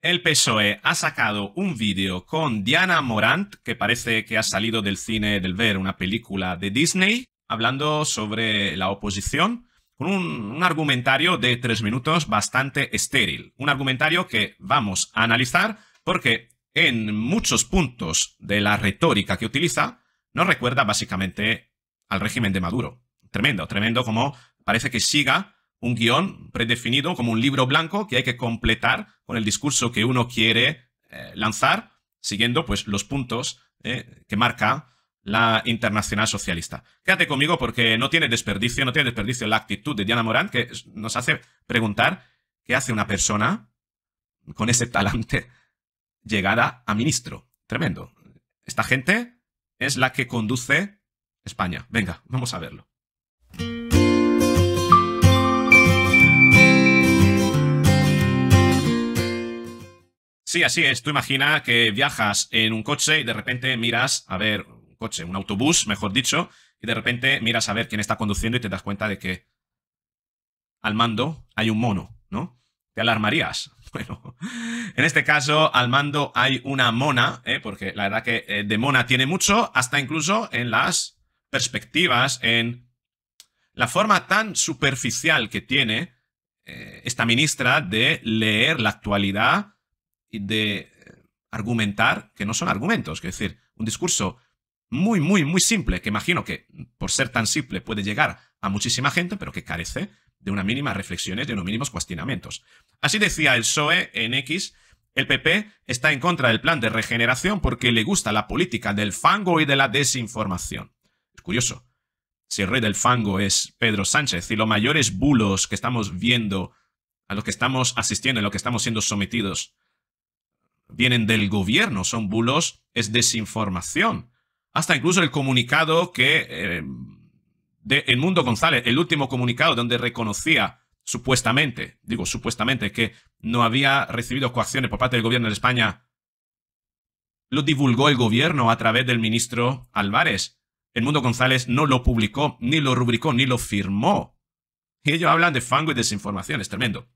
El PSOE ha sacado un vídeo con Diana Morant, que parece que ha salido del cine del ver una película de Disney, hablando sobre la oposición, con un, argumentario de tres minutos bastante estéril. Un argumentario que vamos a analizar porque en muchos puntos de la retórica que utiliza no recuerda básicamente al régimen de Maduro. Tremendo, tremendo como parece que siga un guión predefinido como un libro blanco que hay que completar con el discurso que uno quiere eh, lanzar, siguiendo pues los puntos eh, que marca la Internacional Socialista. Quédate conmigo porque no tiene desperdicio, no tiene desperdicio la actitud de Diana Morán que nos hace preguntar qué hace una persona con ese talante llegada a ministro. Tremendo. Esta gente es la que conduce España. Venga, vamos a verlo. Sí, así es. Tú imagina que viajas en un coche y de repente miras a ver un coche, un autobús, mejor dicho, y de repente miras a ver quién está conduciendo y te das cuenta de que al mando hay un mono, ¿no? Te alarmarías. Bueno, en este caso al mando hay una mona, ¿eh? porque la verdad que eh, de mona tiene mucho, hasta incluso en las perspectivas, en la forma tan superficial que tiene eh, esta ministra de leer la actualidad y de eh, argumentar que no son argumentos. Es decir, un discurso muy, muy, muy simple, que imagino que mm, por ser tan simple puede llegar a muchísima gente, pero que carece de una mínima reflexiones, de unos mínimos cuestionamientos. Así decía el PSOE en X, el PP está en contra del plan de regeneración porque le gusta la política del fango y de la desinformación. Es curioso. Si el rey del fango es Pedro Sánchez y los mayores bulos que estamos viendo, a los que estamos asistiendo, a los que estamos siendo sometidos, vienen del gobierno, son bulos, es desinformación. Hasta incluso el comunicado que eh, de El Mundo González, el último comunicado donde reconocía supuestamente, digo supuestamente, que no había recibido coacciones por parte del gobierno de España, lo divulgó el gobierno a través del ministro Álvarez. El Mundo González no lo publicó, ni lo rubricó, ni lo firmó. Y ellos hablan de fango y desinformación, es tremendo.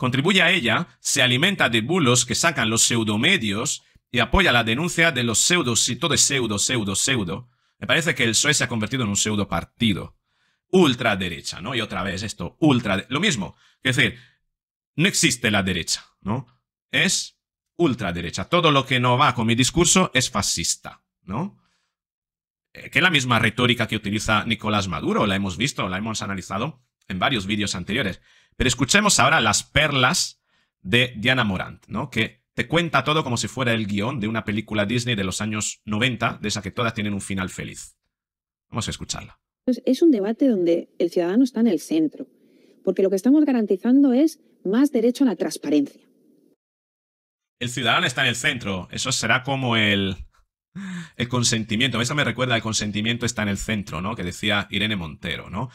Contribuye a ella, se alimenta de bulos que sacan los pseudomedios y apoya la denuncia de los pseudos y todo pseudo, pseudo, pseudo. Me parece que el PSOE se ha convertido en un pseudo partido. Ultraderecha, ¿no? Y otra vez esto, ultra... Lo mismo, es decir, no existe la derecha, ¿no? Es ultraderecha. Todo lo que no va con mi discurso es fascista, ¿no? Eh, que es la misma retórica que utiliza Nicolás Maduro, la hemos visto, la hemos analizado en varios vídeos anteriores. Pero escuchemos ahora las perlas de Diana Morant, ¿no? Que te cuenta todo como si fuera el guión de una película Disney de los años 90, de esa que todas tienen un final feliz. Vamos a escucharla. Pues es un debate donde el ciudadano está en el centro, porque lo que estamos garantizando es más derecho a la transparencia. El ciudadano está en el centro. Eso será como el, el consentimiento. Eso me recuerda el consentimiento está en el centro, ¿no? Que decía Irene Montero, ¿no?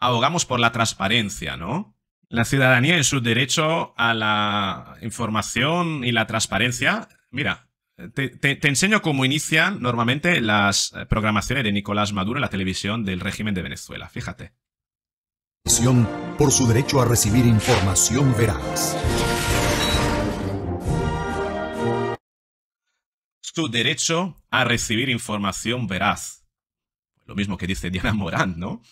Abogamos por la transparencia, ¿no? La ciudadanía en su derecho a la información y la transparencia. Mira, te, enseño cómo inician normalmente las eh, programaciones de Nicolás Maduro en la televisión del régimen de Venezuela. Fíjate. Por su derecho a recibir información veraz. Su derecho a recibir información veraz. Lo mismo que dice Diana Morán, ¿no?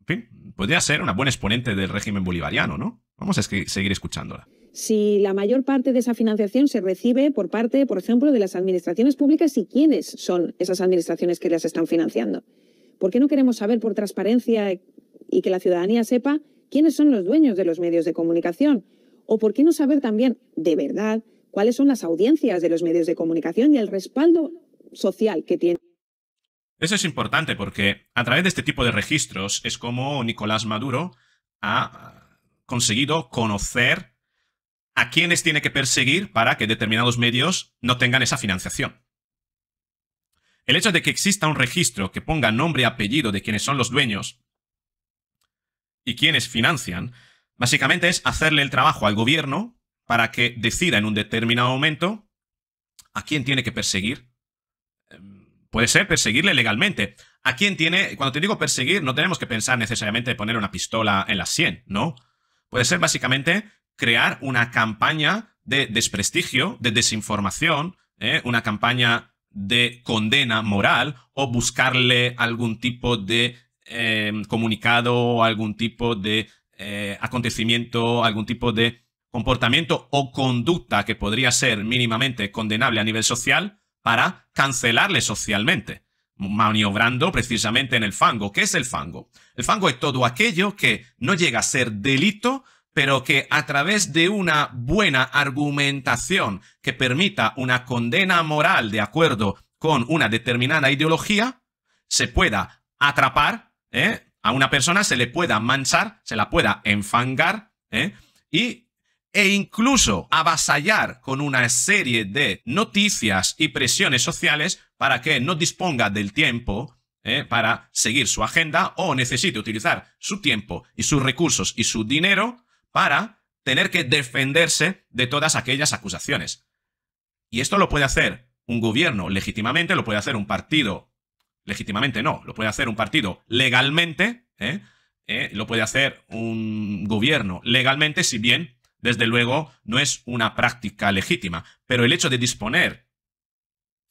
en fin, podría ser una buena exponente del régimen bolivariano, ¿no? Vamos a seguir escuchándola si la mayor parte de esa financiación se recibe por parte, por ejemplo, de las administraciones públicas y quiénes son esas administraciones que las están financiando. ¿Por qué no queremos saber por transparencia y que la ciudadanía sepa quiénes son los dueños de los medios de comunicación? ¿O por qué no saber también, de verdad, cuáles son las audiencias de los medios de comunicación y el respaldo social que tienen? Eso es importante porque a través de este tipo de registros es como Nicolás Maduro ha conseguido conocer a quienes tiene que perseguir para que determinados medios no tengan esa financiación. El hecho de que exista un registro que ponga nombre y apellido de quienes son los dueños y quienes financian, básicamente es hacerle el trabajo al gobierno para que decida en un determinado momento a quién tiene que perseguir em, puede ser perseguirle legalmente. ¿A quién tiene? Cuando te digo perseguir, no tenemos que pensar necesariamente de poner una pistola en la sien, ¿no? Puede ser básicamente crear una campaña de desprestigio, de desinformación, ¿eh? una campaña de condena moral o buscarle algún tipo de comunicado eh, comunicado, algún tipo de eh, acontecimiento, algún tipo de comportamiento o conducta que podría ser mínimamente condenable a nivel social para cancelarle socialmente, maniobrando precisamente en el fango. ¿Qué es el fango? El fango es todo aquello que no llega a ser delito, pero que a través de una buena argumentación que permita una condena moral de acuerdo con una determinada ideología, se pueda atrapar, ¿eh? a una persona se le pueda manchar, se la pueda enfangar, ¿eh? y e incluso avasallar con una serie de noticias y presiones sociales para que no disponga del tiempo eh, para seguir su agenda o necesite utilizar su tiempo y sus recursos y su dinero para tener que defenderse de todas aquellas acusaciones. Y esto lo puede hacer un gobierno legítimamente, lo puede hacer un partido, legítimamente no, lo puede hacer un partido legalmente, eh, eh, lo puede hacer un gobierno legalmente si bien desde luego, no es una práctica legítima, pero el hecho de disponer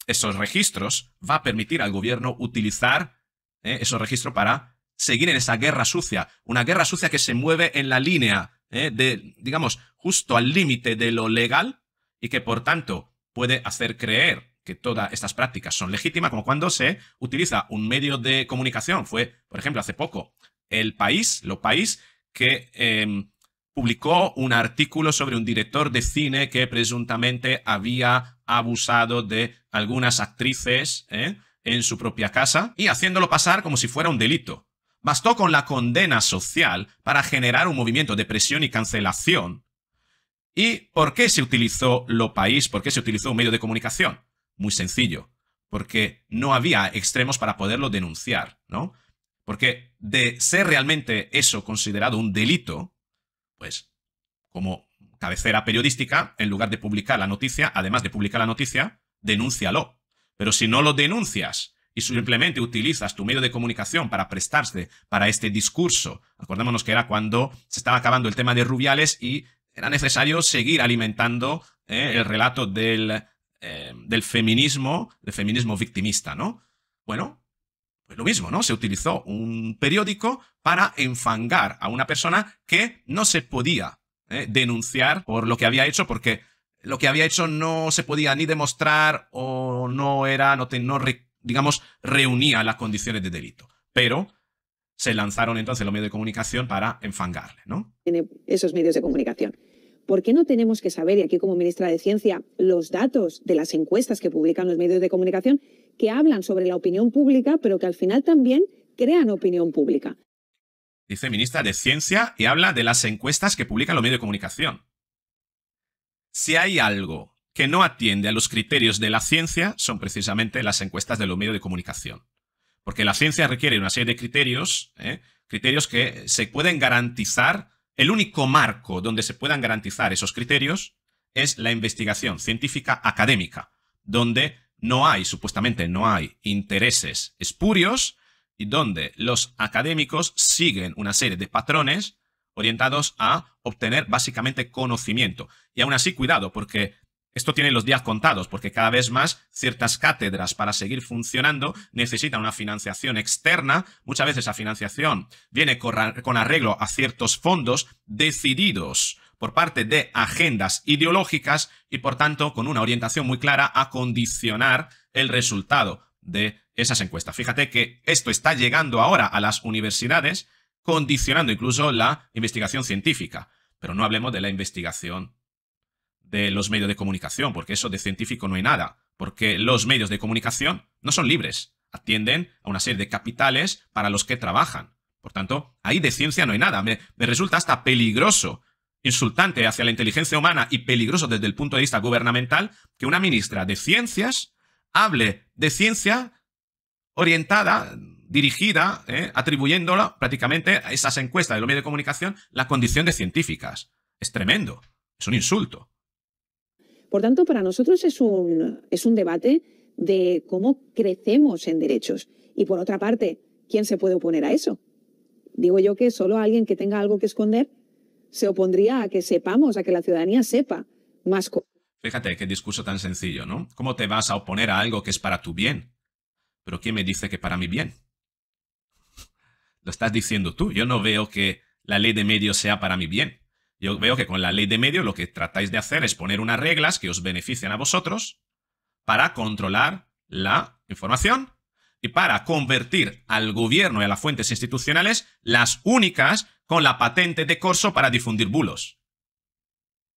esos registros va a permitir al gobierno utilizar eh, esos registros para seguir en esa guerra sucia, una guerra sucia que se mueve en la línea, eh, de, digamos, justo al límite de lo legal y que por tanto puede hacer creer que todas estas prácticas son legítimas, como cuando se utiliza un medio de comunicación. Fue, por ejemplo, hace poco, el país, lo país que... Em, publicó un artículo sobre un director de cine que presuntamente había abusado de algunas actrices ¿eh? en su propia casa y haciéndolo pasar como si fuera un delito. Bastó con la condena social para generar un movimiento de presión y cancelación. ¿Y por qué se utilizó lo país? ¿Por qué se utilizó un medio de comunicación? Muy sencillo, porque no había extremos para poderlo denunciar, ¿no? Porque de ser realmente eso considerado un delito, pues como cabecera periodística, en lugar de publicar la noticia, además de publicar la noticia, denúncialo. Pero si no lo denuncias y simplemente utilizas tu medio de comunicación para prestarse para este discurso, acordémonos que era cuando se estaba acabando el tema de Rubiales y era necesario seguir alimentando eh, el relato del, eh, del feminismo, del feminismo victimista, ¿no? Bueno, pues lo mismo, ¿no? Se utilizó un periódico para enfangar a una persona que no se podía ¿eh? denunciar por lo que había hecho, porque lo que había hecho no se podía ni demostrar o no era, no, digamos, reunía las condiciones de delito. Pero se lanzaron entonces los medios de comunicación para enfangarle, ¿no? Tiene esos medios de comunicación. ¿Por qué no tenemos que saber, y aquí como ministra de Ciencia, los datos de las encuestas que publican los medios de comunicación que hablan sobre la opinión pública, pero que al final también crean opinión pública. Dice ministra de Ciencia y habla de las encuestas que publican los medios de comunicación. Si hay algo que no atiende a los criterios de la ciencia, son precisamente las encuestas de los medios de comunicación. Porque la ciencia requiere una serie de criterios, ¿eh? criterios que se pueden garantizar, el único marco donde se puedan garantizar esos criterios es la investigación científica académica, donde no hay, supuestamente no hay, intereses espurios y donde los académicos siguen una serie de patrones orientados a obtener básicamente conocimiento. Y aún así, cuidado, porque esto tiene los días contados, porque cada vez más ciertas cátedras para seguir funcionando necesitan una financiación externa. Muchas veces esa financiación viene con arreglo a ciertos fondos decididos por parte de agendas ideológicas y por tanto con una orientación muy clara a condicionar el resultado de esas encuestas. Fíjate que esto está llegando ahora a las universidades condicionando incluso la investigación científica, pero no hablemos de la investigación de los medios de comunicación, porque eso de científico no hay nada, porque los medios de comunicación no son libres, atienden a una serie de capitales para los que trabajan. Por tanto, ahí de ciencia no hay nada. Me, resulta hasta peligroso insultante hacia la inteligencia humana y peligroso desde el punto de vista gubernamental que una ministra de ciencias hable de ciencia orientada, dirigida, eh, atribuyéndola prácticamente a esas encuestas de los medios de comunicación la condición de científicas. Es tremendo, es un insulto. Por tanto, para nosotros es un, es un debate de cómo crecemos en derechos. Y por otra parte, ¿quién se puede oponer a eso? Digo yo que solo alguien que tenga algo que esconder se opondría a que sepamos, a que la ciudadanía sepa más cosas. Fíjate qué discurso tan sencillo, ¿no? ¿Cómo te vas a oponer a algo que es para tu bien? Pero ¿quién me dice que para mi bien? Lo estás diciendo tú. Yo no veo que la ley de medios sea para mi bien. Yo veo que con la ley de medios lo que tratáis de hacer es poner unas reglas que os benefician a vosotros para controlar la información y para convertir al gobierno y a las fuentes institucionales las únicas con la patente de corso para difundir bulos.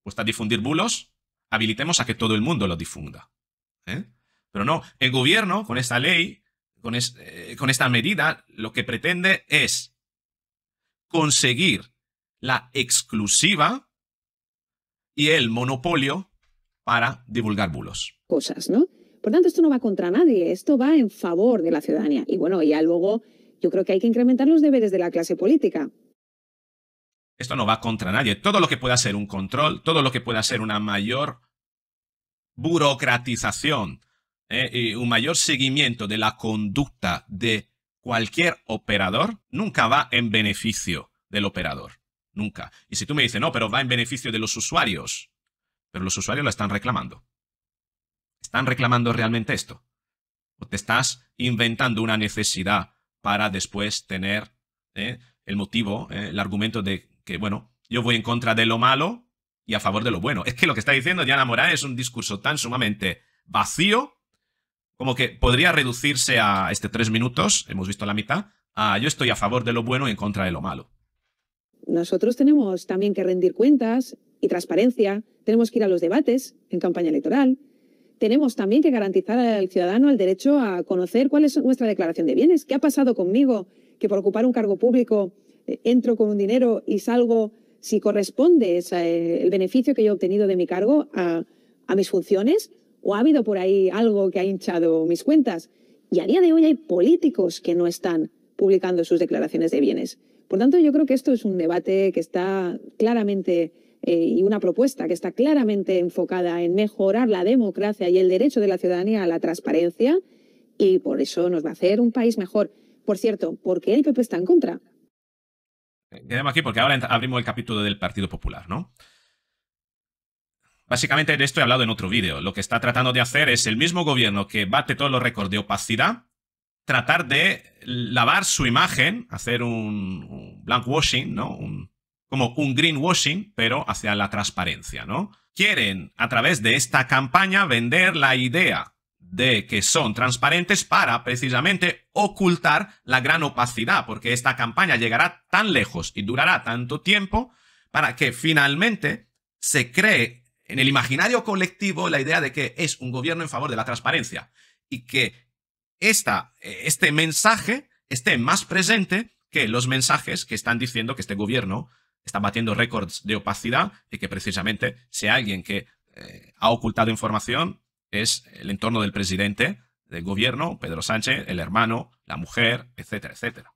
Pues difundir bulos, habilitemos a que todo el mundo lo difunda. ¿eh? Pero no, el gobierno con esta ley, con, eh, con esta medida, lo que pretende es conseguir la exclusiva y el monopolio para divulgar bulos. Cosas, ¿no? Por tanto, esto no va contra nadie, esto va en favor de la ciudadanía. Y bueno, ya luego yo creo que hay que incrementar los deberes de la clase política. Esto no va contra nadie. Todo lo que pueda ser un control, todo lo que pueda ser una mayor burocratización eh, y un mayor seguimiento de la conducta de cualquier operador, nunca va en beneficio del operador. Nunca. Y si tú me dices, no, pero va en beneficio de los usuarios, pero los usuarios la están reclamando están reclamando realmente esto? ¿O te estás inventando una necesidad para después tener eh, el motivo, eh, el argumento de que, bueno, yo voy en contra de lo malo y a favor de lo bueno? Es que lo que está diciendo Diana Morán es un discurso tan sumamente vacío como que podría reducirse a este tres minutos, hemos visto la mitad, a yo estoy a favor de lo bueno y en contra de lo malo. Nosotros tenemos también que rendir cuentas y transparencia, tenemos que ir a los debates en campaña electoral, tenemos también que garantizar al ciudadano el derecho a conocer cuál es nuestra declaración de bienes, qué ha pasado conmigo, que por ocupar un cargo público eh, entro con un dinero y salgo si corresponde eh, el beneficio que yo he obtenido de mi cargo a, a mis funciones o ha habido por ahí algo que ha hinchado mis cuentas. Y a día de hoy hay políticos que no están publicando sus declaraciones de bienes. Por tanto, yo creo que esto es un debate que está claramente eh, y una propuesta que está claramente enfocada en mejorar la democracia y el derecho de la ciudadanía a la transparencia y por eso nos va a hacer un país mejor. Por cierto, ¿por qué el PP está en contra? Quedemos aquí porque ahora abrimos el capítulo del Partido Popular, ¿no? Básicamente de esto he hablado en otro vídeo. Lo que está tratando de hacer es el mismo gobierno que bate todos los récords de opacidad, tratar de lavar su imagen, hacer un, blank washing ¿no? como un greenwashing, pero hacia la transparencia, ¿no? Quieren, a través de esta campaña, vender la idea de que son transparentes para precisamente ocultar la gran opacidad, porque esta campaña llegará tan lejos y durará tanto tiempo para que finalmente se cree en el imaginario colectivo la idea de que es un gobierno en favor de la transparencia y que esta, eh, este mensaje esté más presente que los mensajes que están diciendo que este gobierno está batiendo récords de opacidad y que precisamente sea alguien que eh, ha ocultado información es el entorno del presidente del gobierno, Pedro Sánchez, el hermano, la mujer, etcétera, etcétera.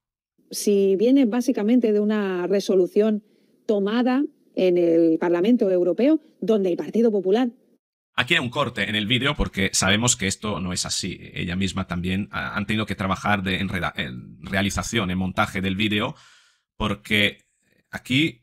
Si viene básicamente de una resolución tomada en el Parlamento Europeo, donde el Partido Popular Aquí hay un corte en el vídeo porque sabemos que esto no es así. Ella misma también ha, ah, han tenido que trabajar de, en, en, realización, en montaje del vídeo, porque Aquí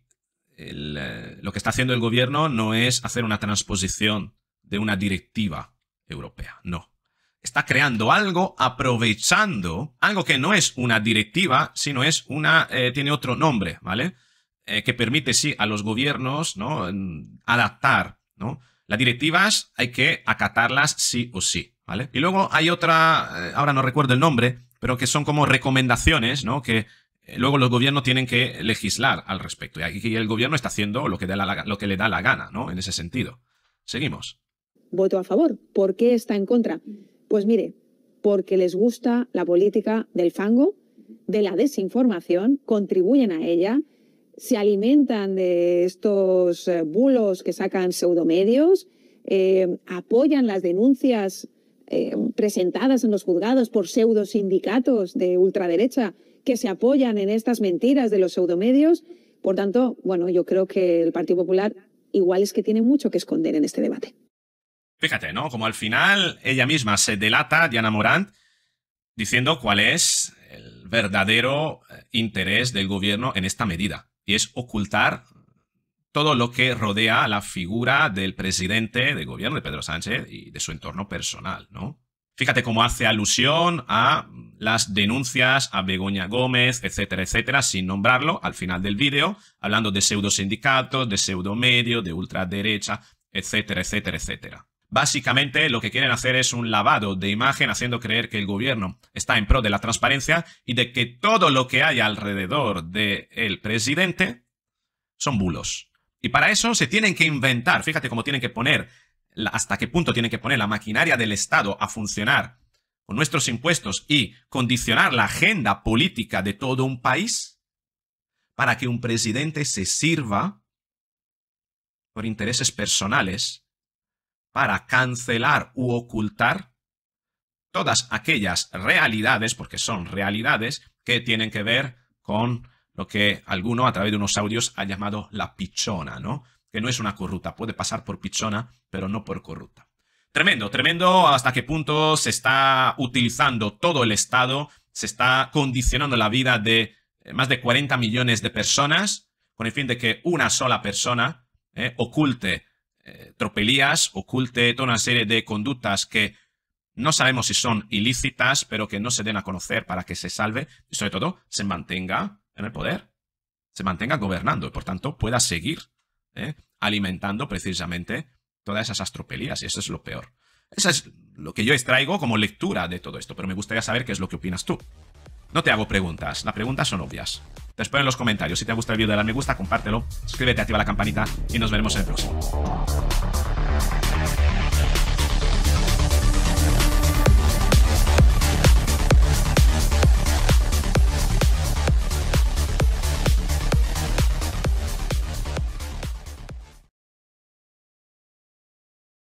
eh, lo que está haciendo el gobierno no es hacer una transposición de una directiva europea, no. Está creando algo aprovechando algo que no es una directiva, sino es una, eh, tiene otro nombre, ¿vale? Eh, que permite, sí, a los gobiernos, ¿no? Adaptar, ¿no? Las directivas hay que acatarlas sí o sí, ¿vale? Y luego hay otra, ahora no recuerdo el nombre, pero que son como recomendaciones, ¿no? Que eh, luego los gobiernos tienen que legislar al respecto. Y aquí el gobierno está haciendo lo que, le da la gana, ¿no? En ese sentido. Seguimos. Voto a favor. ¿Por qué está en contra? Pues mire, porque les gusta la política del fango, de la desinformación, contribuyen a ella, se alimentan de estos eh, bulos que sacan pseudomedios, eh, apoyan las denuncias presentadas en los juzgados por pseudosindicatos de ultraderecha que se apoyan en estas mentiras de los pseudomedios. Por tanto, bueno, yo creo que el Partido Popular igual es que tiene mucho que esconder en este debate. Fíjate, ¿no? Como al final ella misma se delata, Diana Morant, diciendo cuál es el verdadero eh, interés del gobierno en esta medida. Y es ocultar todo lo que rodea a la figura del presidente del gobierno de Pedro Sánchez y de su entorno personal, ¿no? Fíjate cómo hace alusión a las denuncias a Begoña Gómez, etcétera, etcétera, sin nombrarlo al final del vídeo, hablando de pseudo sindicatos, de pseudo medio, de ultraderecha, etcétera, etcétera, etcétera. Básicamente lo que quieren hacer es un lavado de imagen haciendo creer que el gobierno está en pro de la transparencia y de que todo lo que hay alrededor del presidente son bulos. Y para eso se tienen que inventar, fíjate cómo tienen que poner hasta qué punto tiene que poner la maquinaria del Estado a funcionar con nuestros impuestos y condicionar la agenda política de todo un país para que un presidente se sirva por intereses personales para cancelar u ocultar todas aquellas realidades, porque son realidades, que tienen que ver con lo que alguno a través de unos audios ha llamado la pichona, ¿no? que no es una corrupta, puede pasar por pichona, pero no por corrupta. Tremendo, tremendo hasta qué punto se está utilizando todo el Estado, se está condicionando la vida de eh, más de 40 millones de personas con el fin de que una sola persona eh, oculte eh, tropelías, oculte toda una serie de conductas que no sabemos si son ilícitas, pero que no se den a conocer para que se salve y sobre todo se mantenga en el poder, se mantenga gobernando y por tanto pueda seguir ¿eh? alimentando precisamente todas esas astropelías, y eso es lo peor. Eso es lo que yo extraigo como lectura de todo esto, pero me gustaría saber qué es lo que opinas tú. No te hago preguntas, las preguntas son obvias. Te espero en los comentarios. Si te gusta el video, dale me gusta, compártelo, suscríbete, activa la campanita y nos veremos en el próximo.